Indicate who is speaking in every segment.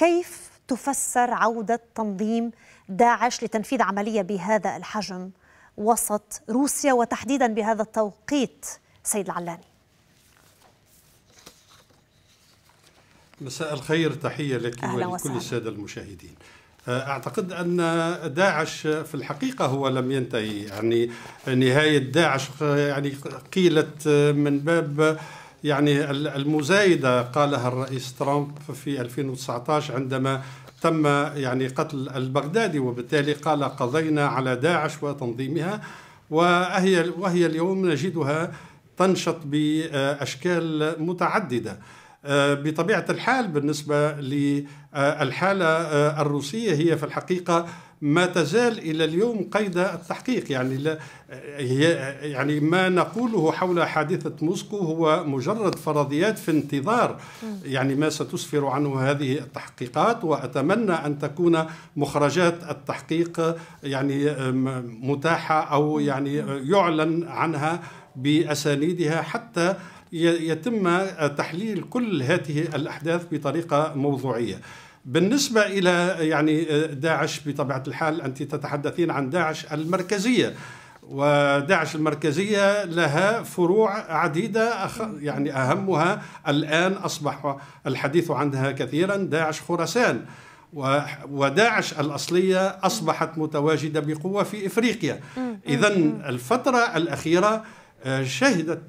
Speaker 1: كيف تفسر عودة تنظيم داعش لتنفيذ عملية بهذا الحجم وسط روسيا وتحديدا بهذا التوقيت سيد العلاني
Speaker 2: مساء الخير تحية لك ولكل السادة المشاهدين آه، أعتقد أن داعش في الحقيقة هو لم ينتهي يعني نهاية داعش آه، يعني قيلت آه، من باب يعني المزايدة قالها الرئيس ترامب في 2019 عندما تم يعني قتل البغدادي وبالتالي قال قضينا على داعش وتنظيمها وهي وهي اليوم نجدها تنشط باشكال متعدده آه، بطبيعه الحال بالنسبه للحاله آه، الروسيه هي في الحقيقه ما تزال الى اليوم قيد التحقيق يعني لا يعني ما نقوله حول حادثه موسكو هو مجرد فرضيات في انتظار يعني ما ستسفر عنه هذه التحقيقات واتمنى ان تكون مخرجات التحقيق يعني متاحه او يعني يعلن عنها باسانيدها حتى يتم تحليل كل هذه الاحداث بطريقه موضوعيه بالنسبة إلى يعني داعش بطبيعة الحال أنت تتحدثين عن داعش المركزية وداعش المركزية لها فروع عديدة يعني أهمها الآن أصبح الحديث عنها كثيرا داعش خراسان وداعش الأصلية أصبحت متواجدة بقوة في إفريقيا إذا الفترة الأخيرة آه، شهدت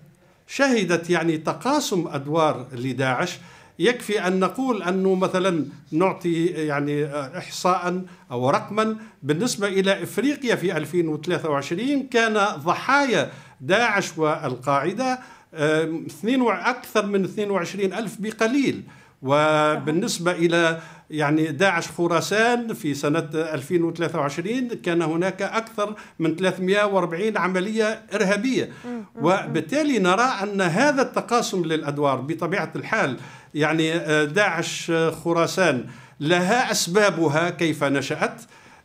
Speaker 2: شهدت يعني تقاسم أدوار لداعش يكفي أن نقول أنه مثلا نعطي يعني إحصاء أو رقما بالنسبة إلى إفريقيا في 2023 كان ضحايا داعش والقاعدة أكثر من 22 ألف بقليل وبالنسبة إلى يعني داعش خراسان في سنة 2023 كان هناك أكثر من 340 عملية إرهابية وبالتالي نرى أن هذا التقاسم للأدوار بطبيعة الحال يعني آه، داعش آه، خراسان لها أسبابها كيف نشأت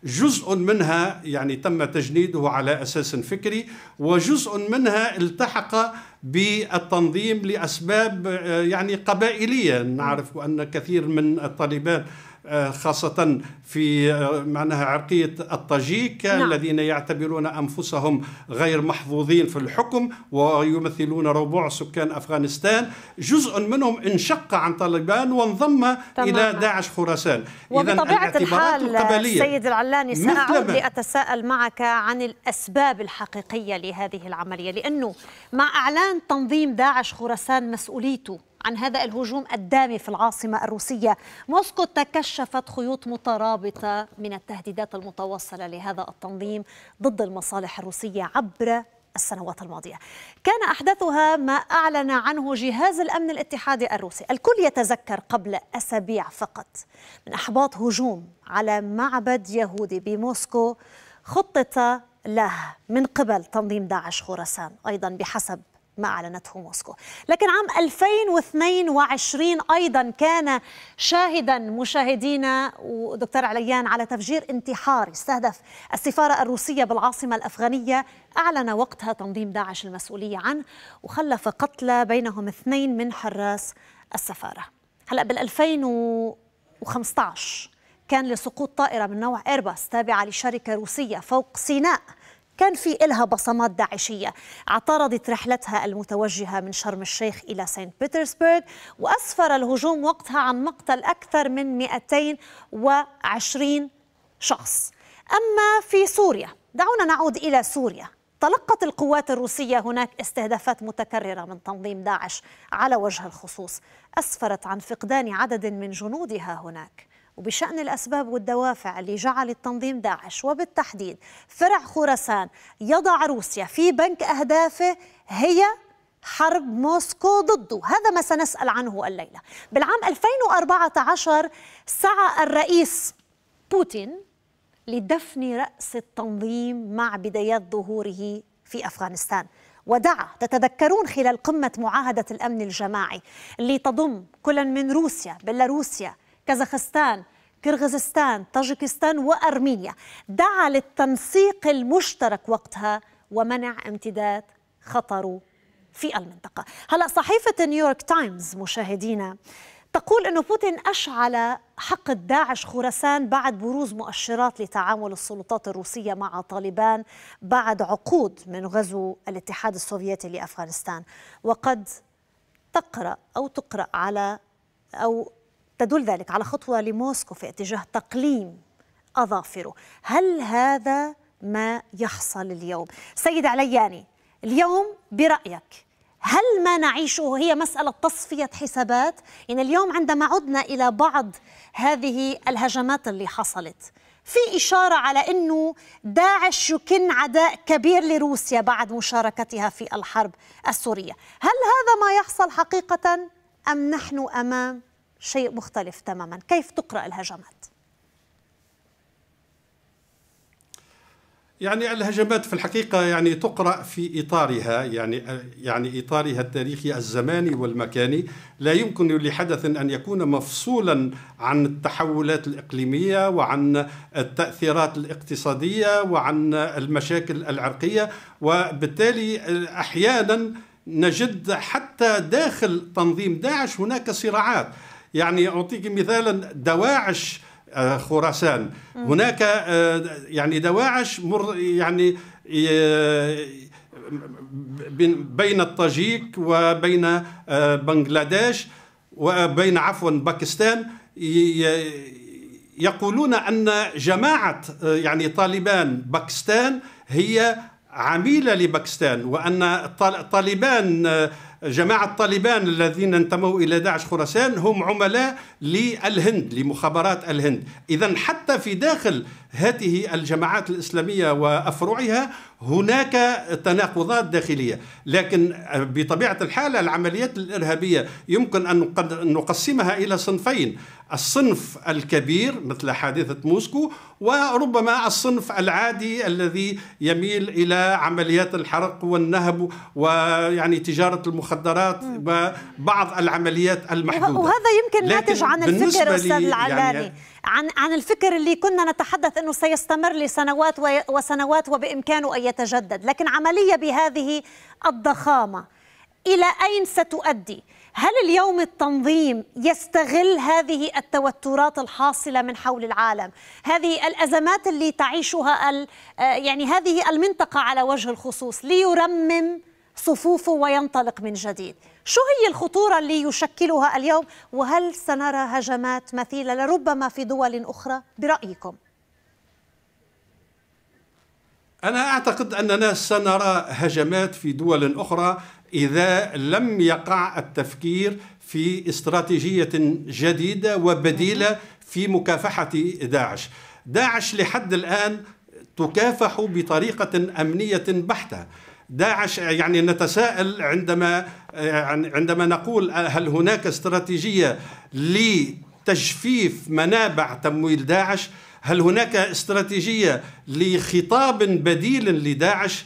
Speaker 2: جزء منها يعني تم تجنيده على اساس فكري وجزء منها التحق بالتنظيم لاسباب آه، يعني قبائليه نعرف ان كثير من الطالبات آه، خاصة في آه، معناها عرقية الطاجيك نعم. الذين يعتبرون أنفسهم غير محظوظين في الحكم ويمثلون ربع سكان أفغانستان جزء منهم انشق عن طالبان وانضم تمام. إلى داعش خراسان وبطبيعة الحال القبلية. سيد
Speaker 1: العلاني سأعود لأتساءل معك عن الأسباب الحقيقية لهذه العملية لأنه مع إعلان تنظيم داعش خراسان مسؤوليته عن هذا الهجوم الدامي في العاصمة الروسية موسكو تكشفت خيوط مترابطة من التهديدات المتواصلة لهذا التنظيم ضد المصالح الروسية عبر السنوات الماضية كان أحدثها ما أعلن عنه جهاز الأمن الاتحادي الروسي الكل يتذكر قبل أسابيع فقط من أحباط هجوم على معبد يهودي بموسكو خطط له من قبل تنظيم داعش خراسان أيضا بحسب ما أعلنته موسكو لكن عام 2022 أيضا كان شاهدا مشاهدينا ودكتور عليان على تفجير انتحاري استهدف السفارة الروسية بالعاصمة الأفغانية أعلن وقتها تنظيم داعش المسؤولية عنه وخلف قتلى بينهم اثنين من حراس السفارة هلأ بال2015 كان لسقوط طائرة من نوع إيرباص تابعة لشركة روسية فوق سيناء كان في إلها بصمات داعشية اعترضت رحلتها المتوجهة من شرم الشيخ إلى سانت بيترسبرغ وأسفر الهجوم وقتها عن مقتل أكثر من 220 شخص أما في سوريا دعونا نعود إلى سوريا تلقت القوات الروسية هناك استهدافات متكررة من تنظيم داعش على وجه الخصوص أسفرت عن فقدان عدد من جنودها هناك وبشأن الأسباب والدوافع اللي جعلت تنظيم داعش وبالتحديد فرع خراسان يضع روسيا في بنك أهدافه هي حرب موسكو ضده هذا ما سنسأل عنه الليلة بالعام 2014 سعى الرئيس بوتين لدفن رأس التنظيم مع بدايات ظهوره في أفغانستان ودعا تتذكرون خلال قمة معاهدة الأمن الجماعي اللي تضم كل من روسيا بيلاروسيا كازاخستان كرغزستان طاجكستان وأرمينيا دعا للتنسيق المشترك وقتها ومنع امتداد خطره في المنطقة هلأ صحيفة نيويورك تايمز مشاهدينا تقول أن بوتين أشعل حقد داعش خراسان بعد بروز مؤشرات لتعامل السلطات الروسية مع طالبان بعد عقود من غزو الاتحاد السوفيتي لأفغانستان وقد تقرأ أو تقرأ على أو تدل ذلك على خطوة لموسكو في اتجاه تقليم أظافره هل هذا ما يحصل اليوم سيد علياني اليوم برأيك هل ما نعيشه هي مسألة تصفية حسابات؟ يعني اليوم عندما عدنا إلى بعض هذه الهجمات اللي حصلت في إشارة على أنه داعش يكن عداء كبير لروسيا بعد مشاركتها في الحرب السورية هل هذا ما يحصل حقيقة أم نحن أمام شيء مختلف تماما كيف تقرأ الهجمات؟
Speaker 2: يعني الهجمات في الحقيقة يعني تقرأ في إطارها يعني يعني إطارها التاريخي الزماني والمكاني لا يمكن لحدث أن يكون مفصولا عن التحولات الإقليمية وعن التأثيرات الاقتصادية وعن المشاكل العرقية وبالتالي أحيانا نجد حتى داخل تنظيم داعش هناك صراعات يعني أعطيك مثالا دواعش آه، خراسان هناك آه، يعني دواعش مر يعني آه، بين الطاجيك وبين بنغلاديش وبين عفوا باكستان يقولون ان جماعه يعني طالبان باكستان هي عميله لباكستان وان طالبان جماعة طالبان الذين انتموا إلى داعش خراسان هم عملاء للهند لمخابرات الهند إذا حتى في داخل هذه الجماعات الإسلامية وأفرعها هناك تناقضات داخلية لكن بطبيعة الحال العمليات الإرهابية يمكن أن نقسمها إلى صنفين الصنف الكبير مثل حادثة موسكو وربما الصنف العادي الذي يميل إلى عمليات الحرق والنهب ويعني تجارة المخدرات وبعض العمليات المحدودة وهذا يمكن ناتج عن الفكر أستاذ يعني العلاني يعني
Speaker 1: عن عن الفكر اللي كنا نتحدث انه سيستمر لسنوات وسنوات وبامكانه ان يتجدد، لكن عمليه بهذه الضخامه الى اين ستؤدي؟ هل اليوم التنظيم يستغل هذه التوترات الحاصله من حول العالم، هذه الازمات اللي تعيشها آه، يعني هذه المنطقه على وجه الخصوص ليرمم صفوفه وينطلق من جديد؟ شو هي الخطورة اللي يشكلها اليوم وهل سنرى هجمات مثيلة لربما في دول أخرى برأيكم؟
Speaker 2: أنا أعتقد أننا سنرى هجمات في دول أخرى إذا لم يقع التفكير في استراتيجية جديدة وبديلة في مكافحة داعش داعش لحد الآن تكافح بطريقة أمنية بحتة داعش يعني نتساءل عندما يعني عندما نقول هل هناك استراتيجيه لتجفيف منابع تمويل داعش؟ هل هناك استراتيجيه لخطاب بديل لداعش؟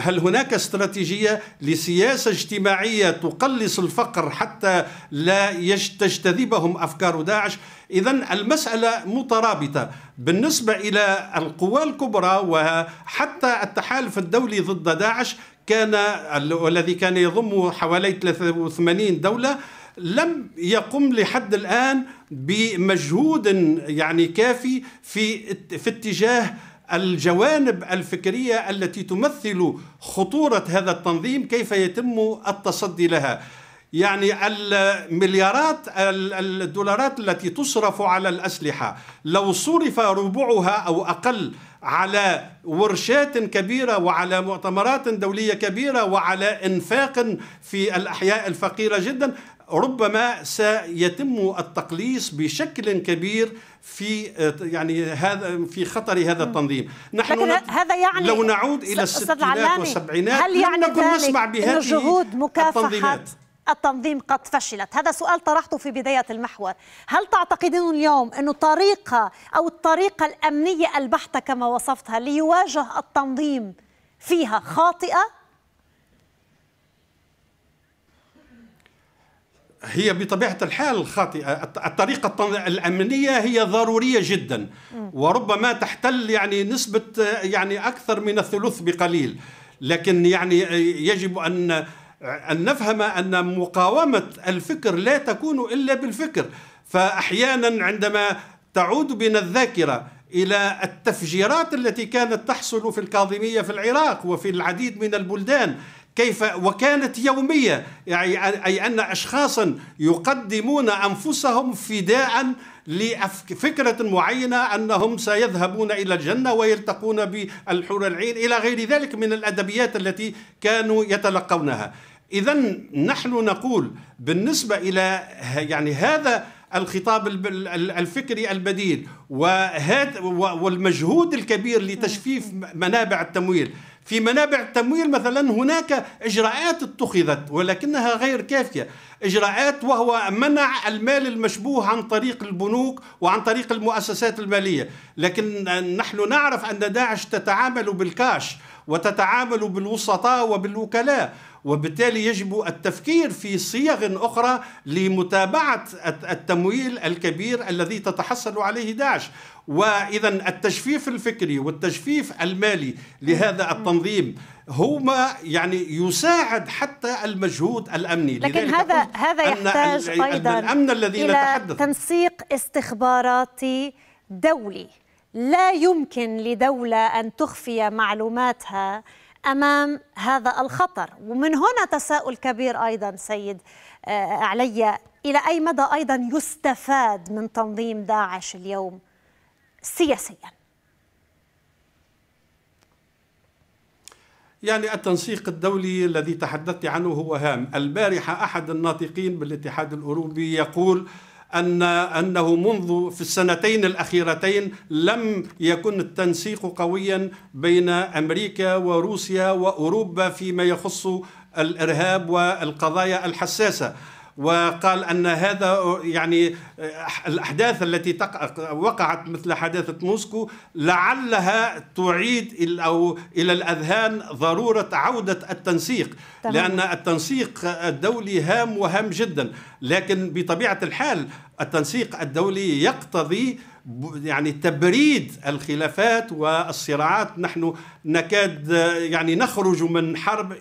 Speaker 2: هل هناك استراتيجية لسياسة اجتماعية تقلص الفقر حتى لا تجتذبهم أفكار داعش إذا المسألة مترابطة بالنسبة إلى القوى الكبرى وحتى التحالف الدولي ضد داعش كان والذي كان يضم حوالي 83 دولة لم يقم لحد الآن بمجهود يعني كافي في في اتجاه الجوانب الفكريه التي تمثل خطوره هذا التنظيم كيف يتم التصدي لها يعني المليارات الدولارات التي تصرف على الأسلحة لو صرف ربعها أو أقل على ورشات كبيرة وعلى مؤتمرات دولية كبيرة وعلى إنفاق في الأحياء الفقيرة جدا ربما سيتم التقليص بشكل كبير في يعني هذا في خطر هذا التنظيم نحن لكن هذا يعني لو نعود الى الستينات والسبعينات هل يعني لم نكن نسمع بهذه الجهود مكافحه التنظيمات
Speaker 1: التنظيم قد فشلت هذا سؤال طرحته في بداية المحور هل تعتقدون اليوم أن طريقة أو الطريقة الأمنية البحتة كما وصفتها ليواجه التنظيم فيها خاطئة
Speaker 2: هي بطبيعة الحال خاطئة الطريقة الأمنية هي ضرورية جدا وربما تحتل يعني نسبة يعني أكثر من الثلث بقليل لكن يعني يجب أن أن نفهم أن مقاومة الفكر لا تكون إلا بالفكر فأحيانا عندما تعود بنا الذاكرة إلى التفجيرات التي كانت تحصل في الكاظمية في العراق وفي العديد من البلدان كيف وكانت يومية يعني أي أن أشخاصا يقدمون أنفسهم فداء لفكرة معينة أنهم سيذهبون إلى الجنة ويلتقون بالحور العين إلى غير ذلك من الأدبيات التي كانوا يتلقونها إذا نحن نقول بالنسبة إلى يعني هذا الخطاب الفكري البديل وهذا والمجهود الكبير لتجفيف منابع التمويل في منابع التمويل مثلا هناك اجراءات اتخذت ولكنها غير كافيه اجراءات وهو منع المال المشبوه عن طريق البنوك وعن طريق المؤسسات الماليه لكن نحن نعرف ان داعش تتعامل بالكاش وتتعامل بالوسطاء وبالوكلاء وبالتالي يجب التفكير في صيغ أخرى لمتابعة التمويل الكبير الذي تتحصل عليه داعش وإذا التجفيف الفكري والتجفيف المالي لهذا التنظيم هما يعني يساعد حتى المجهود الامني لكن هذا هذا يحتاج ايضا الامن الذي الى نتحدث.
Speaker 1: تنسيق استخباراتي دولي لا يمكن لدوله ان تخفي معلوماتها امام هذا الخطر ومن هنا تساؤل كبير ايضا سيد آه، علي الى اي مدى ايضا يستفاد من تنظيم داعش اليوم سياسيا
Speaker 2: يعني التنسيق الدولي الذي تحدثت عنه هو هام البارحة أحد الناطقين بالاتحاد الأوروبي يقول أن أنه منذ في السنتين الأخيرتين لم يكن التنسيق قويا بين أمريكا وروسيا وأوروبا فيما يخص الإرهاب والقضايا الحساسة وقال ان هذا يعني الاحداث التي وقعت مثل حادثه موسكو لعلها تعيد او الى الاذهان ضروره عوده التنسيق لان التنسيق الدولي هام وهام جدا لكن بطبيعه الحال التنسيق الدولي يقتضي يعني تبريد الخلافات والصراعات نحن نكاد يعني نخرج من حرب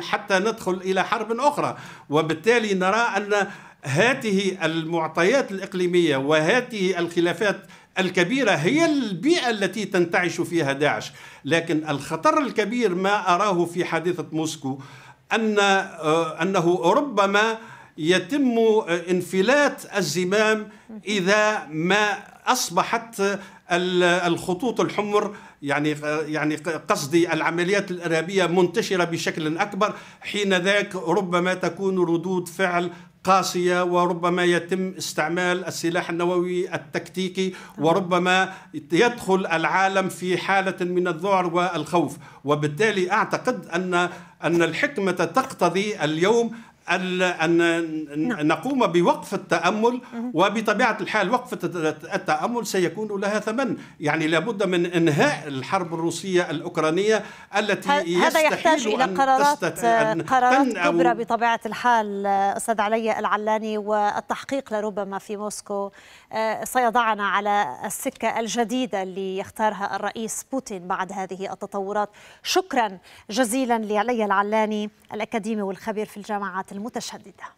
Speaker 2: حتى ندخل الى حرب اخرى وبالتالي نرى ان هذه المعطيات الاقليميه وهذه الخلافات الكبيرة هي البيئة التي تنتعش فيها داعش لكن الخطر الكبير ما أراه في حادثة موسكو أن آه، أنه ربما يتم آه، انفلات الزمام اذا ما اصبحت الخطوط الحمر يعني آه، يعني قصدي العمليات الارهابيه منتشره بشكل اكبر حين ذاك ربما تكون ردود فعل قاسية وربما يتم استعمال السلاح النووي التكتيكي وربما يدخل العالم في حالة من الذعر والخوف وبالتالي أعتقد أن أن الحكمة تقتضي اليوم أن نعم. نقوم بوقف التأمل وبطبيعة الحال وقف التأمل سيكون لها ثمن يعني لابد من إنهاء الحرب الروسية الأوكرانية التي هذا يحتاج إلى قرارات, آه، قرارات كبرى
Speaker 1: بطبيعة الحال آه، أستاذ علي العلاني والتحقيق لربما في موسكو آه، سيضعنا على السكة الجديدة اللي يختارها الرئيس بوتين بعد هذه التطورات شكرا جزيلا لعلي العلاني الأكاديمي والخبير في الجامعات المتشدده